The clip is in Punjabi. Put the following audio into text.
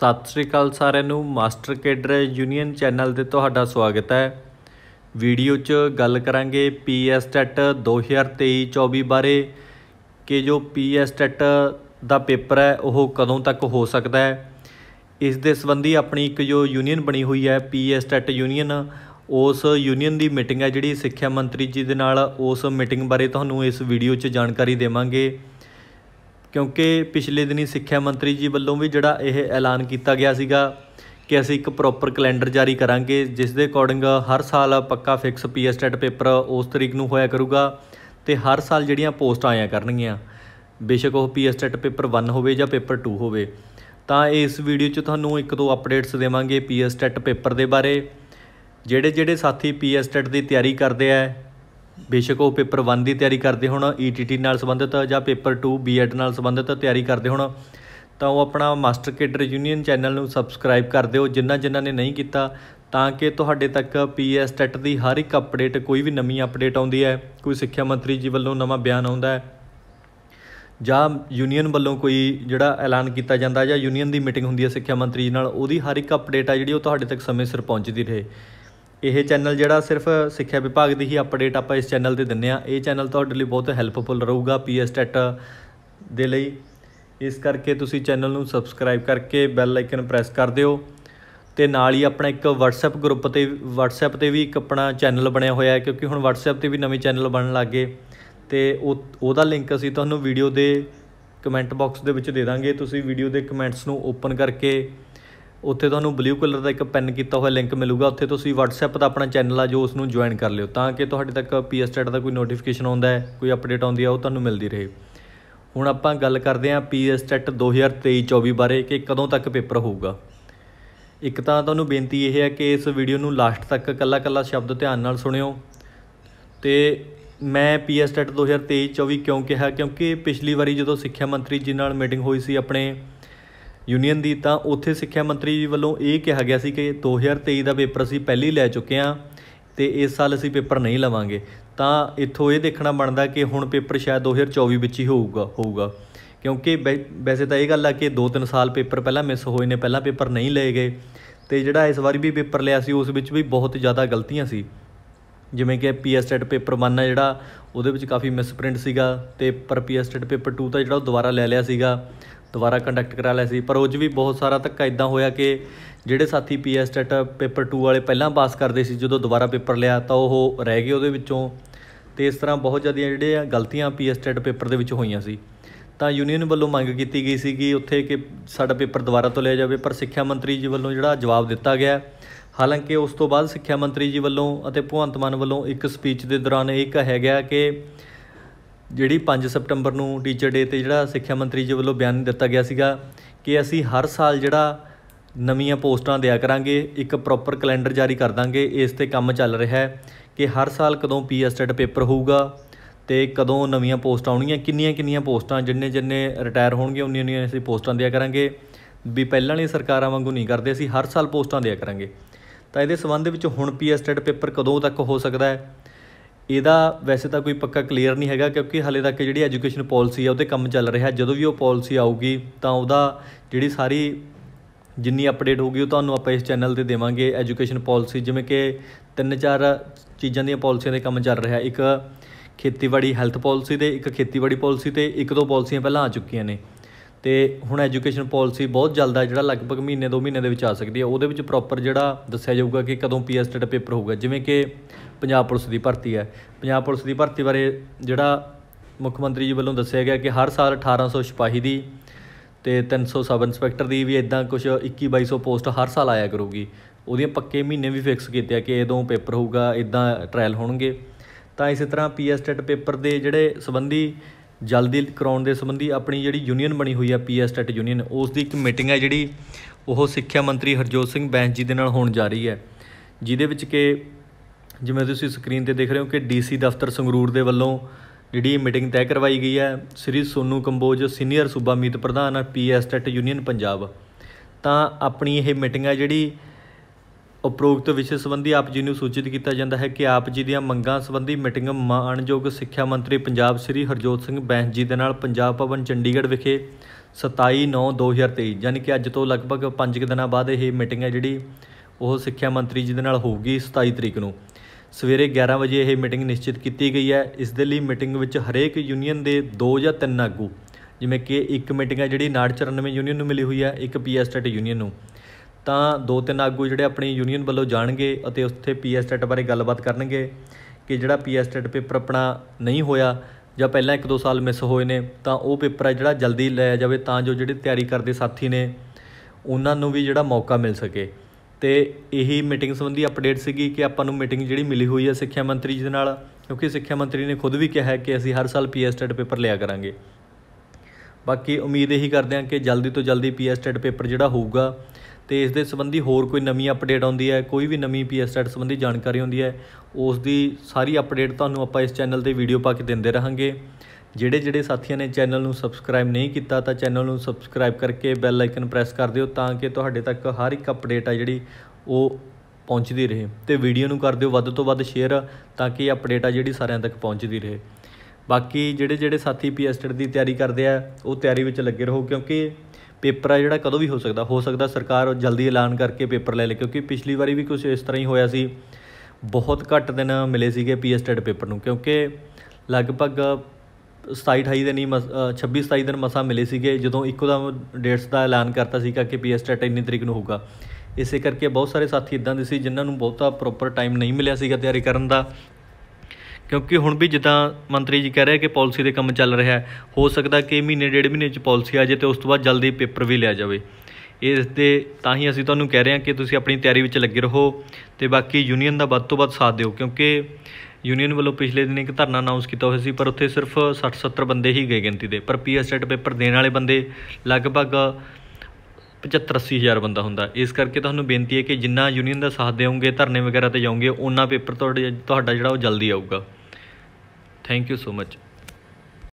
ਸਤਿ ਸ੍ਰੀ ਅਕਾਲ ਸਾਰਿਆਂ ਨੂੰ ਮਾਸਟਰ ਕੇਡਰ ਯੂਨੀਅਨ ਚੈਨਲ ਤੇ ਤੁਹਾਡਾ ਸਵਾਗਤ ਹੈ ਵੀਡੀਓ 'ਚ ਗੱਲ ਕਰਾਂਗੇ ਪੀਐਸ ਟੈਟ 2023-24 ਬਾਰੇ ਕਿ ਜੋ ਪੀਐਸ ਟੈਟ ਦਾ ਪੇਪਰ ਹੈ ਉਹ ਕਦੋਂ ਤੱਕ ਹੋ ਸਕਦਾ ਹੈ ਇਸ ਦੇ ਸੰਬੰਧੀ ਆਪਣੀ ਇੱਕ ਜੋ ਯੂਨੀਅਨ ਬਣੀ ਹੋਈ ਹੈ ਪੀਐਸ ਟੈਟ ਯੂਨੀਅਨ ਉਸ ਯੂਨੀਅਨ ਦੀ ਮੀਟਿੰਗ ਹੈ ਜਿਹੜੀ ਸਿੱਖਿਆ ਮੰਤਰੀ ਜੀ ਦੇ ਨਾਲ ਉਸ ਮੀਟਿੰਗ ਬਾਰੇ ਤੁਹਾਨੂੰ ਇਸ ਵੀਡੀਓ 'ਚ ਜਾਣਕਾਰੀ ਦੇਵਾਂਗੇ ਕਿਉਂਕਿ ਪਿਛਲੇ ਦਿਨੀ ਸਿੱਖਿਆ ਮੰਤਰੀ ਜੀ ਵੱਲੋਂ ਵੀ ਜਿਹੜਾ ਇਹ ਐਲਾਨ ਕੀਤਾ ਗਿਆ ਸੀਗਾ ਕਿ ਅਸੀਂ ਇੱਕ ਪ੍ਰੋਪਰ ਕੈਲੰਡਰ ਜਾਰੀ ਕਰਾਂਗੇ ਜਿਸ ਦੇ ਅਕੋਰਡਿੰਗ ਹਰ ਸਾਲ ਪੱਕਾ ਫਿਕਸ ਪੀਐਸਟੈਟ ਪੇਪਰ ਉਸ ਤਰੀਕ ਨੂੰ ਹੋਇਆ ਕਰੂਗਾ ਤੇ ਹਰ ਸਾਲ ਜਿਹੜੀਆਂ ਪੋਸਟਾਂ ਆਇਆ ਕਰਨਗੀਆਂ ਬੇਸ਼ੱਕ ਉਹ ਪੀਐਸਟੈਟ ਪੇਪਰ 1 ਹੋਵੇ ਜਾਂ ਪੇਪਰ 2 ਹੋਵੇ ਤਾਂ ਇਸ ਵੀਡੀਓ 'ਚ ਤੁਹਾਨੂੰ ਇੱਕ ਦੋ ਅਪਡੇਟਸ ਦੇਵਾਂਗੇ ਪੀਐਸਟੈਟ ਪੇਪਰ e ਦੇ ਬਾਰੇ ਜਿਹੜੇ ਜਿਹੜੇ ਸਾਥੀ ਪੀਐਸਟੈਟ e ਦੀ ਤਿਆਰੀ ਕਰਦੇ ਆ ਬੇਸ਼ੱਕ ਉਹ ਪੇਪਰ 1 ਦੀ ਤਿਆਰੀ ਕਰਦੇ ਹੋਣ ETT ਨਾਲ ਸੰਬੰਧਿਤ ਜਾਂ ਪੇਪਰ 2 BEd ਨਾਲ ਸੰਬੰਧਿਤ ਤਿਆਰੀ ਕਰਦੇ ਹੋਣ ਤਾਂ ਉਹ ਆਪਣਾ ਮਾਸਟਰ ਕੇਡਰ ਯੂਨੀਅਨ ਚੈਨਲ ਨੂੰ ਸਬਸਕ੍ਰਾਈਬ ਕਰ ਦਿਓ ਜਿਨ੍ਹਾਂ ਜਿਨ੍ਹਾਂ ਨੇ ਨਹੀਂ ਕੀਤਾ ਤਾਂ ਕਿ ਤੁਹਾਡੇ ਤੱਕ ਪੀਐਸ ਟੈਟ ਦੀ ਹਰ ਇੱਕ ਅਪਡੇਟ ਕੋਈ ਵੀ ਨਵੀਂ ਅਪਡੇਟ ਆਉਂਦੀ ਹੈ ਕੋਈ ਸਿੱਖਿਆ ਮੰਤਰੀ ਜੀ ਵੱਲੋਂ ਨਵਾਂ ਬਿਆਨ ਆਉਂਦਾ ਹੈ ਜਾਂ ਯੂਨੀਅਨ ਵੱਲੋਂ ਕੋਈ ਜਿਹੜਾ ਐਲਾਨ ਕੀਤਾ ਜਾਂਦਾ ਜਾਂ ਯੂਨੀਅਨ ਦੀ ਮੀਟਿੰਗ ਹੁੰਦੀ ਹੈ ਸਿੱਖਿਆ ਮੰਤਰੀ ਜੀ ਨਾਲ ਉਹਦੀ ਹਰ ਇੱਕ ਅਪਡੇਟ ਆ ਜਿਹੜੀ ਉਹ ਤੁਹਾਡੇ ਤੱਕ ਸਮੇਂ ਸਿਰ ਪਹੁੰਚਦੀ ਰਹੇ ਇਹ ਚੈਨਲ ਜਿਹੜਾ ਸਿਰਫ ਸਿੱਖਿਆ ਵਿਭਾਗ ਦੀ ਹੀ ਅਪਡੇਟ ਆਪਾਂ ਇਸ ਚੈਨਲ ਤੇ ਦਿੰਨੇ ਆ ਇਹ ਚੈਨਲ ਤੁਹਾਡੇ ਲਈ ਬਹੁਤ ਹੈਲਪਫੁਲ ਰਹੂਗਾ ਪੀਐਸ ਟੈਟ ਦੇ ਲਈ ਇਸ ਕਰਕੇ ਤੁਸੀਂ ਚੈਨਲ ਨੂੰ ਸਬਸਕ੍ਰਾਈਬ ਕਰਕੇ ਬੈਲ ਆਈਕਨ ਪ੍ਰੈਸ ਕਰ ਦਿਓ ਤੇ ਨਾਲ ਹੀ ਆਪਣਾ ਇੱਕ WhatsApp ਗਰੁੱਪ ਤੇ WhatsApp ਤੇ ਵੀ ਇੱਕ ਆਪਣਾ ਚੈਨਲ ਬਣਿਆ ਹੋਇਆ ਹੈ ਕਿਉਂਕਿ ਹੁਣ WhatsApp ਤੇ ਵੀ ਨਵੇਂ ਚੈਨਲ ਬਣਨ ਲੱਗੇ ਤੇ ਉਹਦਾ ਲਿੰਕ ਅਸੀਂ ਤੁਹਾਨੂੰ ਵੀਡੀਓ ਦੇ ਕਮੈਂਟ ਬਾਕਸ ਦੇ ਵਿੱਚ ਦੇ ਦਾਂਗੇ ਤੁਸੀਂ ਵੀਡੀਓ ਦੇ ਕਮੈਂਟਸ ਨੂੰ ਓਪਨ ਕਰਕੇ ਉੱਥੇ ਤੁਹਾਨੂੰ ਬਲੂ ਕਲਰ ਦਾ ਇੱਕ ਪਿਨ ਕੀਤਾ ਹੋਇਆ ਲਿੰਕ ਮਿਲੂਗਾ ਉੱਥੇ ਤੁਸੀਂ WhatsApp ਦਾ ਆਪਣਾ ਚੈਨਲ ਆ ਜੋ ਉਸ ਨੂੰ ਜੁਆਇਨ ਕਰ ਲਿਓ ਤਾਂ ਕਿ ਤੁਹਾਡੇ ਤੱਕ ਪੀਐਸ ਸਟੇਟ ਦਾ ਕੋਈ ਨੋਟੀਫਿਕੇਸ਼ਨ ਆਉਂਦਾ ਹੈ ਕੋਈ ਅਪਡੇਟ ਆਉਂਦੀ ਆ ਉਹ ਤੁਹਾਨੂੰ ਮਿਲਦੀ ਰਹੇ ਹੁਣ ਆਪਾਂ ਗੱਲ ਕਰਦੇ ਹਾਂ ਪੀਐਸ ਸਟੇਟ 2023-24 ਬਾਰੇ ਕਿ ਕਦੋਂ ਤੱਕ ਪੇਪਰ ਹੋਊਗਾ ਇੱਕ ਤਾਂ ਤੁਹਾਨੂੰ ਬੇਨਤੀ ਇਹ ਹੈ ਕਿ ਇਸ ਵੀਡੀਓ ਨੂੰ ਲਾਸਟ ਤੱਕ ਕੱਲਾ-ਕੱਲਾ ਸ਼ਬਦ ਧਿਆਨ ਨਾਲ ਸੁਣਿਓ ਤੇ ਮੈਂ ਪੀਐਸ ਸਟੇਟ 2023-24 ਕਿਉਂ ਕਿਹਾ ਕਿਉਂਕਿ ਪਿਛਲੀ ਵਾਰੀ ਜਦੋਂ ਸਿੱਖਿਆ ਮੰਤਰੀ ਜੀ ਨਾਲ ਮੀਟਿੰਗ ਹੋਈ ਸੀ ਆਪਣੇ ਯੂਨੀਅਨ ਦੀ ਤਾਂ ਉੱਥੇ ਸਿੱਖਿਆ ਮੰਤਰੀ ਜੀ ਵੱਲੋਂ ਇਹ ਕਿਹਾ ਗਿਆ ਸੀ ਕਿ 2023 ਦਾ ਪੇਪਰ ਅਸੀਂ ਪਹਿਲੀ ਲੈ ਚੁੱਕੇ ਆ ਤੇ ਇਸ ਸਾਲ ਅਸੀਂ ਪੇਪਰ ਨਹੀਂ ਲਵਾਂਗੇ ਤਾਂ ਇੱਥੋਂ ਇਹ ਦੇਖਣਾ ਬਣਦਾ ਕਿ ਹੁਣ ਪੇਪਰ ਸ਼ਾਇਦ 2024 ਵਿੱਚ ਹੀ ਹੋਊਗਾ ਹੋਊਗਾ ਕਿਉਂਕਿ ਵੈਸੇ ਤਾਂ ਇਹ ਗੱਲ ਆ ਕਿ 2-3 ਸਾਲ ਪੇਪਰ ਪਹਿਲਾਂ ਮਿਸ ਹੋਏ ਨੇ ਪਹਿਲਾਂ ਪੇਪਰ ਨਹੀਂ ਲਏ ਗਏ ਤੇ ਜਿਹੜਾ ਇਸ ਵਾਰੀ ਵੀ ਪੇਪਰ ਲਿਆ ਸੀ ਉਸ ਵਿੱਚ ਵੀ ਬਹੁਤ ਜ਼ਿਆਦਾ ਗਲਤੀਆਂ ਸੀ ਜਿਵੇਂ ਕਿ ਪੀਐਸਟੈਟ ਪੇਪਰ 1 ਆ ਜਿਹੜਾ ਉਹਦੇ ਵਿੱਚ ਕਾਫੀ ਮਿਸਪ੍ਰਿੰਟ ਸੀਗਾ ਤੇ ਪਰ ਪੀਐਸਟੈਟ ਪੇਪਰ 2 ਤਾਂ ਜਿਹੜਾ ਉਹ ਦੁਬਾਰਾ ਲੈ ਲਿਆ ਸੀਗਾ ਦੁਬਾਰਾ ਕੰਡਕਟ ਕਰਾ ਲਿਆ ਸੀ ਪਰ ਉਹ 'ਚ ਵੀ ਬਹੁਤ ਸਾਰਾ ਧੱਕਾ ਇਦਾਂ ਹੋਇਆ ਕਿ ਜਿਹੜੇ ਸਾਥੀ ਪੀਐਸ ਟੈਟ ਪੇਪਰ 2 ਵਾਲੇ ਪਹਿਲਾਂ ਪਾਸ ਕਰਦੇ ਸੀ ਜਦੋਂ ਦੁਬਾਰਾ ਪੇਪਰ ਲਿਆ ਤਾਂ ਉਹ ਰਹਿ ਗਏ ਉਹਦੇ ਵਿੱਚੋਂ ਤੇ ਇਸ ਤਰ੍ਹਾਂ ਬਹੁਤ ਜ਼ਿਆਦਾ ਜਿਹੜੇ ਆ ਗਲਤੀਆਂ ਪੀਐਸ ਟੈਟ ਪੇਪਰ ਦੇ ਵਿੱਚ ਹੋਈਆਂ ਸੀ ਤਾਂ ਯੂਨੀਅਨ ਵੱਲੋਂ ਮੰਗ ਕੀਤੀ ਗਈ ਸੀ ਕਿ ਉੱਥੇ ਕਿ ਸਾਡਾ ਪੇਪਰ ਦੁਬਾਰਾ ਤੋਂ ਲਿਆ ਜਾਵੇ ਪਰ ਸਿੱਖਿਆ ਮੰਤਰੀ ਜੀ ਵੱਲੋਂ ਜਿਹੜਾ ਜਵਾਬ ਦਿੱਤਾ ਗਿਆ ਹਾਲਾਂਕਿ ਉਸ ਤੋਂ ਬਾਅਦ ਸਿੱਖਿਆ ਮੰਤਰੀ ਜੀ ਵੱਲੋਂ ਅਤੇ ਭਵੰਤ ਮਾਨ ਵੱਲੋਂ ਇੱਕ ਸਪੀਚ ਦੇ ਦੌਰਾਨ ਇਹ ਕਿਹਾ ਗਿਆ ਕਿ ਜਿਹੜੀ 5 ਸਤੰਬਰ ਨੂੰ ਟੀਚਰ ਡੇ ਤੇ ਜਿਹੜਾ ਸਿੱਖਿਆ ਮੰਤਰੀ ਜੀ ਵੱਲੋਂ ਬਿਆਨ ਦਿੱਤਾ ਗਿਆ ਸੀਗਾ ਕਿ ਅਸੀਂ ਹਰ ਸਾਲ ਜਿਹੜਾ ਨਵੀਆਂ ਪੋਸਟਾਂ ਦਿਆ ਕਰਾਂਗੇ ਇੱਕ ਪ੍ਰੋਪਰ ਕੈਲੰਡਰ ਜਾਰੀ ਕਰ ਦਾਂਗੇ ਇਸ ਤੇ ਕੰਮ ਚੱਲ ਰਿਹਾ ਹੈ ਕਿ ਹਰ ਸਾਲ ਕਦੋਂ ਪੀਐਸਟੈਟ ਪੇਪਰ ਹੋਊਗਾ ਤੇ ਕਦੋਂ ਨਵੀਆਂ ਪੋਸਟਾਂ ਆਉਣੀਆਂ ਕਿੰਨੀਆਂ ਕਿੰਨੀਆਂ ਪੋਸਟਾਂ ਜਿੰਨੇ ਜਿੰਨੇ ਰਿਟਾਇਰ ਹੋਣਗੇ ਉਨੀਆਂ ਉਨੀਆਂ ਅਸੀਂ ਪੋਸਟਾਂ ਦਿਆ ਕਰਾਂਗੇ ਵੀ ਪਹਿਲਾਂ ਵਾਲੀ ਸਰਕਾਰਾਂ ਵਾਂਗੂ ਨਹੀਂ ਕਰਦੇ ਅਸੀਂ ਹਰ ਸਾਲ ਪੋਸਟਾਂ ਦਿਆ ਕਰਾਂਗੇ ਤਾਂ ਇਹਦੇ ਸਬੰਧ ਵਿੱਚ ਹੁਣ ਪੀਐਸਟੈਟ ਪੇਪਰ ਕਦੋਂ ਤੱਕ ਹੋ ਸਕਦਾ ਹੈ ਇਹਦਾ ਵੈਸੇ ਤਾਂ ਕੋਈ ਪੱਕਾ ਕਲੀਅਰ ਨਹੀਂ ਹੈਗਾ ਕਿਉਂਕਿ ਹਲੇ ਤੱਕ ਜਿਹੜੀ ਐਜੂਕੇਸ਼ਨ ਪਾਲਿਸੀ ਆ ਉਹਤੇ ਕੰਮ ਚੱਲ ਰਿਹਾ ਜਦੋਂ ਵੀ ਉਹ ਪਾਲਿਸੀ ਆਊਗੀ ਤਾਂ ਉਹਦਾ ਜਿਹੜੀ ਸਾਰੀ ਜਿੰਨੀ ਅਪਡੇਟ ਹੋਊਗੀ ਉਹ ਤੁਹਾਨੂੰ ਆਪਾਂ ਇਸ ਚੈਨਲ ਤੇ ਦੇਵਾਂਗੇ ਐਜੂਕੇਸ਼ਨ ਪਾਲਿਸੀ ਜਿਵੇਂ ਕਿ ਤਿੰਨ ਚਾਰ ਚੀਜ਼ਾਂ ਦੀਆਂ ਪਾਲਿਸੀਆਂ ਦੇ ਕੰਮ ਚੱਲ ਰਿਹਾ ਇੱਕ ਖੇਤੀਬਾੜੀ ਹੈਲਥ ਪਾਲਿਸੀ ਤੇ ਇੱਕ ਖੇਤੀਬਾੜੀ ਪਾਲਿਸੀ ਤੇ ਇੱਕ ਦੋ ਪਾਲਿਸੀਆਂ ਪਹਿਲਾਂ ਆ ਚੁੱਕੀਆਂ ਨੇ ਤੇ ਹੁਣ ਐਜੂਕੇਸ਼ਨ ਪਾਲਿਸੀ ਬਹੁਤ ਜਲਦ ਆ ਜਿਹੜਾ ਲਗਭਗ ਮਹੀਨੇ ਦੋ ਮਹੀਨੇ ਦੇ ਵਿੱਚ ਆ ਸਕਦੀ ਹੈ ਉਹਦੇ ਵਿੱਚ ਪ੍ਰੋਪਰ ਜਿਹੜਾ ਦੱਸਿਆ ਜਾਊਗਾ ਕਿ ਕਦੋਂ ਪੀਐਸਟੇਟ ਪੇਪਰ ਹੋਊਗਾ ਜਿਵੇਂ ਕਿ ਪੰਜਾਬ ਪੁਲਿਸ ਦੀ ਭਰਤੀ ਹੈ ਪੰਜਾਬ ਪੁਲਿਸ ਦੀ ਭਰਤੀ ਬਾਰੇ ਜਿਹੜਾ ਮੁੱਖ ਮੰਤਰੀ ਜੀ ਵੱਲੋਂ ਦੱਸਿਆ ਗਿਆ ਕਿ ਹਰ ਸਾਲ 1800 ਸਿਪਾਹੀ ਦੀ ਤੇ 300 ਸਬ ਇੰਸਪੈਕਟਰ ਦੀ ਵੀ ਇਦਾਂ ਕੁਝ 21 2200 ਪੋਸਟ ਹਰ ਸਾਲ ਆਇਆ ਕਰੂਗੀ ਉਹਦੀਆਂ ਪੱਕੇ ਮਹੀਨੇ ਵੀ ਫਿਕਸ ਕੀਤੇ ਆ ਕਿ ਇਦੋਂ ਪੇਪਰ ਹੋਊਗਾ ਇਦਾਂ ਟ੍ਰਾਇਲ ਹੋਣਗੇ ਤਾਂ ਇਸੇ ਤਰ੍ਹਾਂ ਪੀਐਸ ਟੈਟ ਪੇਪਰ ਦੇ ਜਿਹੜੇ ਸੰਬੰਧੀ ਜਲਦੀ ਕਰਾਉਣ ਦੇ ਸੰਬੰਧੀ ਆਪਣੀ ਜਿਹੜੀ ਯੂਨੀਅਨ ਬਣੀ ਹੋਈ ਆ ਪੀਐਸ ਟੈਟ ਯੂਨੀਅਨ ਉਸ ਦੀ ਇੱਕ ਮੀਟਿੰਗ ਹੈ ਜਿਹੜੀ ਉਹ ਸਿੱਖਿਆ ਮੰਤਰੀ ਹਰਜੋਤ ਸਿੰਘ ਬੈਂਸ ਜੀ ਦੇ ਨਾਲ ਹੋਣ ਜਾ ਰਹੀ ਹੈ ਜਿਹਦੇ ਵਿੱਚ ਕਿ ਜਿਵੇਂ ਤੁਸੀਂ ਸਕਰੀਨ ਤੇ ਦੇਖ ਰਹੇ ਹੋ ਕਿ ਡੀਸੀ ਦਫ਼ਤਰ ਸੰਗਰੂਰ ਦੇ ਵੱਲੋਂ ਜਿਹੜੀ ਮੀਟਿੰਗ ਤੈਅ ਕਰਵਾਈ ਗਈ ਹੈ ਸ੍ਰੀ ਸੋਨੂ ਕੰਬੋਜ ਸੀਨੀਅਰ ਸੂਬਾ ਮੀਤ ਪ੍ਰਧਾਨ ਪੀਐਸ ਟੈਟ ਯੂਨੀਅਨ ਪੰਜਾਬ ਤਾਂ ਆਪਣੀ ਇਹ ਮੀਟਿੰਗ ਹੈ ਜਿਹੜੀ ਉਪਰੋਕਤ ਵਿਸ਼ੇ ਸੰਬੰਧੀ ਆਪ ਜੀ ਨੂੰ ਸੂਚਿਤ ਕੀਤਾ ਜਾਂਦਾ ਹੈ ਕਿ ਆਪ ਜੀ ਦੀਆਂ ਮੰਗਾਂ ਸੰਬੰਧੀ ਮੀਟਿੰਗ ਮਾਣਯੋਗ ਸਿੱਖਿਆ ਮੰਤਰੀ ਪੰਜਾਬ ਸ੍ਰੀ ਹਰਜੋਤ ਸਿੰਘ ਬੈਂਸ ਜੀ ਦੇ ਨਾਲ ਪੰਜਾਬ ਭਵਨ ਚੰਡੀਗੜ੍ਹ ਵਿਖੇ 27/9/2023 ਯਾਨੀ ਕਿ ਅੱਜ ਤੋਂ ਲਗਭਗ 5 ਦਿਨਾਂ ਬਾਅਦ ਇਹ ਮੀਟਿੰਗ ਹੈ ਜਿਹੜੀ ਉਹ ਸਿੱਖਿਆ ਮੰਤਰੀ ਜੀ ਦੇ ਨਾਲ ਹੋਊਗੀ 27 ਤਰੀਕ ਨੂੰ ਸਵੇਰੇ 11 ਵਜੇ ਇਹ ਮੀਟਿੰਗ ਨਿਸ਼ਚਿਤ ਕੀਤੀ ਗਈ ਹੈ ਇਸ ਦੇ ਲਈ ਮੀਟਿੰਗ ਵਿੱਚ ਹਰੇਕ ਯੂਨੀਅਨ ਦੇ 2 ਜਾਂ 3 ਆਗੂ ਜਿਵੇਂ ਕਿ ਇੱਕ ਮੀਟਿੰਗ ਹੈ ਜਿਹੜੀ 994 ਯੂਨੀਅਨ ਨੂੰ ਮਿਲੀ ਹੋਈ ਹੈ ਇੱਕ ਪੀਐਸਟੇਟ ਯੂਨੀਅਨ ਨੂੰ ਤਾਂ ਦੋ ਤਿੰਨ ਆਗੂ ਜਿਹੜੇ ਆਪਣੀ ਯੂਨੀਅਨ ਵੱਲੋਂ ਜਾਣਗੇ ਅਤੇ ਉੱਥੇ ਪੀਐਸ ਬਾਰੇ ਗੱਲਬਾਤ ਕਰਨਗੇ ਕਿ ਜਿਹੜਾ ਪੀਐਸ ਪੇਪਰ ਆਪਣਾ ਨਹੀਂ ਹੋਇਆ ਜਾਂ ਪਹਿਲਾਂ ਇੱਕ ਦੋ ਸਾਲ ਮਿਸ ਹੋਏ ਨੇ ਤਾਂ ਉਹ ਪੇਪਰ ਆ ਜਿਹੜਾ ਜਲਦੀ ਲਿਆ ਜਾਵੇ ਤਾਂ ਜੋ ਜਿਹੜੇ ਤਿਆਰੀ ਕਰਦੇ ਸਾਥੀ ਨੇ ਉਹਨਾਂ ਨੂੰ ਵੀ ਜਿਹੜਾ ਮੌਕਾ ਮਿਲ ਸਕੇ ਤੇ ਇਹੀ ਮੀਟਿੰਗ ਸੰਬੰਧੀ ਅਪਡੇਟ ਸੀਗੀ ਕਿ ਆਪਾਂ ਨੂੰ ਮੀਟਿੰਗ ਜਿਹੜੀ ਮਿਲੀ ਹੋਈ ਹੈ ਸਿੱਖਿਆ ਮੰਤਰੀ ਜੀ ਦੇ ਨਾਲ ਕਿਉਂਕਿ ਸਿੱਖਿਆ ਮੰਤਰੀ ਨੇ ਖੁਦ ਵੀ ਕਿਹਾ ਹੈ ਕਿ ਅਸੀਂ ਹਰ ਸਾਲ ਪੀਐਸ ਪੇਪਰ ਲਿਆ ਕਰਾਂਗੇ ਬਾਕੀ ਉਮੀਦ ਇਹੀ ਕਰਦੇ ਹਾਂ ਕਿ ਜਲਦੀ ਤੋਂ ਜਲਦੀ ਪੀਐਸ ਟੈਟ ਪੇਪਰ ਜਿਹੜਾ ਹੋਊਗਾ ਤੇ ਇਸ ਦੇ ਸੰਬੰਧੀ ਹੋਰ ਕੋਈ ਨਵੀਂ ਅਪਡੇਟ ਆਉਂਦੀ ਹੈ ਕੋਈ ਵੀ ਨਵੀਂ ਪੀ ਐਸ ਸੰਬੰਧੀ ਜਾਣਕਾਰੀ ਆਉਂਦੀ ਹੈ ਉਸ ਦੀ ਸਾਰੀ ਅਪਡੇਟ ਤੁਹਾਨੂੰ ਆਪਾਂ ਇਸ ਚੈਨਲ ਤੇ ਵੀਡੀਓ ਪਾ ਕੇ ਦਿੰਦੇ ਰਹਾਂਗੇ ਜਿਹੜੇ ਜਿਹੜੇ ਸਾਥੀਆਂ ਨੇ ਚੈਨਲ ਨੂੰ ਸਬਸਕ੍ਰਾਈਬ ਨਹੀਂ ਕੀਤਾ ਤਾਂ ਚੈਨਲ ਨੂੰ ਸਬਸਕ੍ਰਾਈਬ ਕਰਕੇ ਬੈਲ ਆਈਕਨ ਪ੍ਰੈਸ ਕਰ ਦਿਓ ਤਾਂ ਕਿ ਤੁਹਾਡੇ ਤੱਕ ਹਰ ਇੱਕ ਅਪਡੇਟ ਆ ਜਿਹੜੀ ਉਹ ਪਹੁੰਚਦੀ ਰਹੇ ਤੇ ਵੀਡੀਓ ਨੂੰ ਕਰ ਦਿਓ ਵੱਧ ਤੋਂ ਵੱਧ ਸ਼ੇਅਰ ਤਾਂ ਕਿ ਇਹ ਅਪਡੇਟ ਆ ਜਿਹੜੀ ਸਾਰਿਆਂ ਤੱਕ ਪਹੁੰਚਦੀ ਰਹੇ ਬਾਕੀ ਜਿਹੜੇ ਜਿਹੜੇ ਸਾਥੀ ਪੀਐਸਟਡ ਦੀ ਤਿਆਰੀ ਕਰਦੇ ਆ ਉਹ ਤਿਆਰੀ ਵਿੱਚ ਲੱਗੇ ਰਹੋ ਕਿਉਂਕਿ ਪੇਪਰ ਆ ਜਿਹੜਾ ਕਦੋਂ ਵੀ ਹੋ ਸਕਦਾ ਹੋ ਸਕਦਾ ਸਰਕਾਰ ਜਲਦੀ ਐਲਾਨ ਕਰਕੇ ਪੇਪਰ ਲੈ ਲੇ ਕਿਉਂਕਿ ਪਿਛਲੀ ਵਾਰੀ ਵੀ ਕੁਝ ਇਸ ਤਰ੍ਹਾਂ ਹੀ ਹੋਇਆ ਸੀ ਬਹੁਤ ਘੱਟ ਦਿਨ ਮਿਲੇ ਸੀਗੇ ਪੀਐਸ ਟੈਟ ਪੇਪਰ ਨੂੰ ਕਿਉਂਕਿ ਲਗਭਗ 27 28 ਦਿਨ ਹੀ 26 27 ਦਿਨ ਮਸਾ ਮਿਲੇ ਸੀਗੇ ਜਦੋਂ ਇੱਕੋ ਦਾ ਡੇਟਸ ਦਾ ਐਲਾਨ ਕਰਤਾ ਸੀਗਾ ਕਿ ਪੀਐਸ ਟੈਟ ਇੰਨੀ ਤਰੀਕ ਨੂੰ ਹੋਊਗਾ ਇਸੇ ਕਰਕੇ ਬਹੁਤ ਸਾਰੇ ਸਾਥੀ ਇਦਾਂ ਦੇ ਸੀ ਜਿਨ੍ਹਾਂ ਨੂੰ ਬਹੁਤਾ ਪ੍ਰੋਪਰ ਟਾਈਮ ਨਹੀਂ ਮਿਲਿਆ ਸੀਗਾ ਤਿਆਰੀ ਕਰਨ ਦਾ ਕਿਉਂਕਿ ਹੁਣ ਵੀ ਜਿੱਦਾਂ ਮੰਤਰੀ ਜੀ ਕਹਿ ਰਹੇ ਕਿ ਪਾਲਿਸੀ ਦੇ ਕੰਮ ਚੱਲ ਰਿਹਾ ਹੋ ਸਕਦਾ ਕਿ ਮਹੀਨੇ ਡੇਢ ਮਹੀਨੇ 'ਚ ਪਾਲਿਸੀ ਆ ਜੇ ਤੇ ਉਸ ਤੋਂ ਬਾਅਦ ਜਲਦੀ ਪੇਪਰ ਵੀ ਲਿਆ ਜਾਵੇ ਇਸ ਤੇ ਤਾਂ ਹੀ ਅਸੀਂ ਤੁਹਾਨੂੰ ਕਹਿ ਰਹੇ ਹਾਂ ਕਿ ਤੁਸੀਂ ਆਪਣੀ ਤਿਆਰੀ ਵਿੱਚ ਲੱਗੇ ਰਹੋ ਤੇ ਬਾਕੀ ਯੂਨੀਅਨ ਦਾ ਵੱਧ ਤੋਂ ਵੱਧ ਸਾਥ ਦਿਓ ਕਿਉਂਕਿ ਯੂਨੀਅਨ ਵੱਲੋਂ ਪਿਛਲੇ ਦਿਨ ਇੱਕ ਧਰਨਾ ਅਨਾਉਂਸ ਕੀਤਾ ਹੋਇਆ ਸੀ ਪਰ ਉੱਥੇ ਸਿਰਫ 60 70 ਬੰਦੇ ਹੀ ਗਏ ਗਿਣਤੀ ਦੇ ਪਰ ਪੀਐਸ ਸਟੇਟ ਪੇਪਰ ਦੇਣ ਵਾਲੇ ਬੰਦੇ ਲਗਭਗ 75 80 ਹਜ਼ਾਰ ਬੰਦਾ ਹੁੰਦਾ ਇਸ ਕਰਕੇ ਤੁਹਾਨੂੰ ਬੇਨਤੀ ਹੈ ਕਿ ਜਿੰਨਾ ਯੂਨੀਅਨ ਦਾ ਸਾਥ ਦੇਵੋਗੇ ਧਰਨੇ ਵਗੈਰਾ ਤੇ ਜਾਓਗੇ ਉਹਨਾਂ ਪੇਪਰ ਤੁਹਾਡੇ ਤੁਹਾਡਾ ਜਿਹੜਾ ਉਹ ਜਲਦੀ ਆਊਗਾ thank you so much